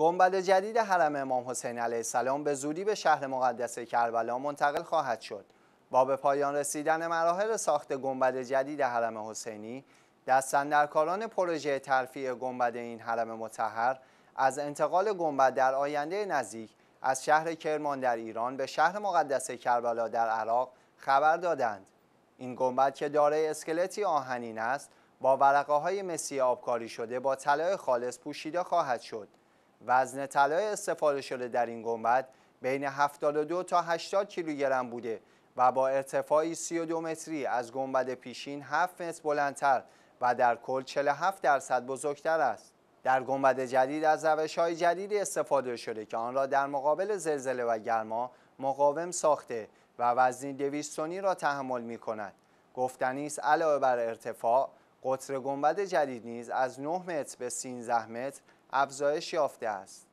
گنبد جدید حرم امام حسین علیه السلام به زودی به شهر مقدس کربلا منتقل خواهد شد. با به پایان رسیدن مراحل ساخت گنبد جدید حرم حسینی، دستندرکاران پروژه ترفیع گنبد این حرم متحر از انتقال گنبد در آینده نزدیک از شهر کرمان در ایران به شهر مقدس کربلا در عراق خبر دادند. این گنبد که دارای اسکلتی آهنین است، با ورقه های مسی آبکاری شده با طلای خالص پوشیده خواهد شد. وزن طلای استفاده شده در این گنبد بین 72 تا 80 کیلوگرم بوده و با ارتفاعی 32 متری از گنبد پیشین 7 متر بلندتر و در کل 47 درصد بزرگتر است. در گنبد جدید از روش های جدیدی استفاده شده که آن را در مقابل زلزله و گرما مقاوم ساخته و وزنی 200 تنی را تحمل می کند. گفتنی است علاوه بر ارتفاع، قطر گنبد جدید نیز از 9 متر به 13 متر افزایش یافته است